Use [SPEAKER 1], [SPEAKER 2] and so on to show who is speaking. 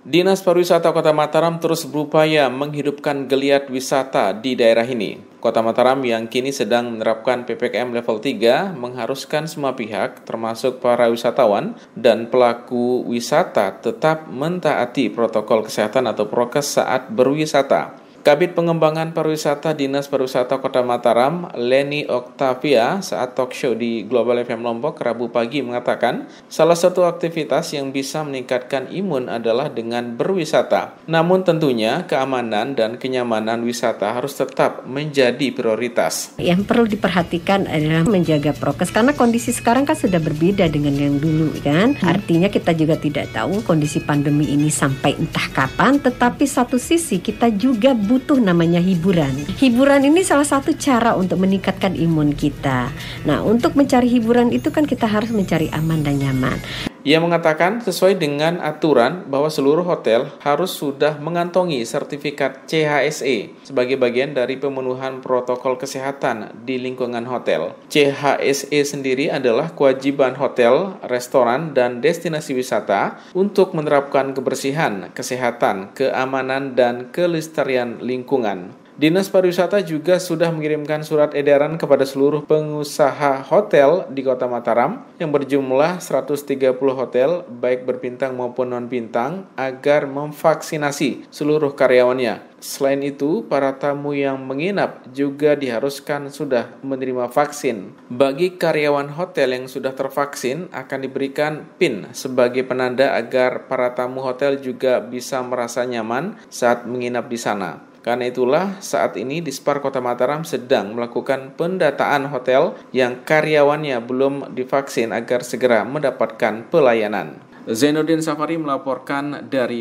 [SPEAKER 1] Dinas Pariwisata Kota Mataram terus berupaya menghidupkan geliat wisata di daerah ini. Kota Mataram yang kini sedang menerapkan PPKM level 3 mengharuskan semua pihak termasuk para wisatawan dan pelaku wisata tetap mentaati protokol kesehatan atau prokes saat berwisata. Kabit Pengembangan Pariwisata Dinas Pariwisata Kota Mataram, Leni Octavia, saat talk show di Global FM Lombok Rabu pagi mengatakan, salah satu aktivitas yang bisa meningkatkan imun adalah dengan berwisata. Namun tentunya keamanan dan kenyamanan wisata harus tetap menjadi prioritas.
[SPEAKER 2] Yang perlu diperhatikan adalah menjaga prokes karena kondisi sekarang kan sudah berbeda dengan yang dulu kan. Hmm. Artinya kita juga tidak tahu kondisi pandemi ini sampai entah kapan, tetapi satu sisi kita juga butuh namanya hiburan. Hiburan ini salah satu cara untuk meningkatkan imun kita. Nah, untuk mencari hiburan itu kan kita harus mencari aman dan nyaman.
[SPEAKER 1] Ia mengatakan sesuai dengan aturan bahwa seluruh hotel harus sudah mengantongi sertifikat CHSE sebagai bagian dari pemenuhan protokol kesehatan di lingkungan hotel. CHSE sendiri adalah kewajiban hotel, restoran, dan destinasi wisata untuk menerapkan kebersihan, kesehatan, keamanan, dan kelestarian lingkungan. Dinas Pariwisata juga sudah mengirimkan surat edaran kepada seluruh pengusaha hotel di Kota Mataram yang berjumlah 130 hotel baik berbintang maupun non-bintang agar memvaksinasi seluruh karyawannya. Selain itu, para tamu yang menginap juga diharuskan sudah menerima vaksin. Bagi karyawan hotel yang sudah tervaksin akan diberikan PIN sebagai penanda agar para tamu hotel juga bisa merasa nyaman saat menginap di sana. Karena itulah saat ini Dispar Kota Mataram sedang melakukan pendataan hotel yang karyawannya belum divaksin agar segera mendapatkan pelayanan. Zainuddin Safari melaporkan dari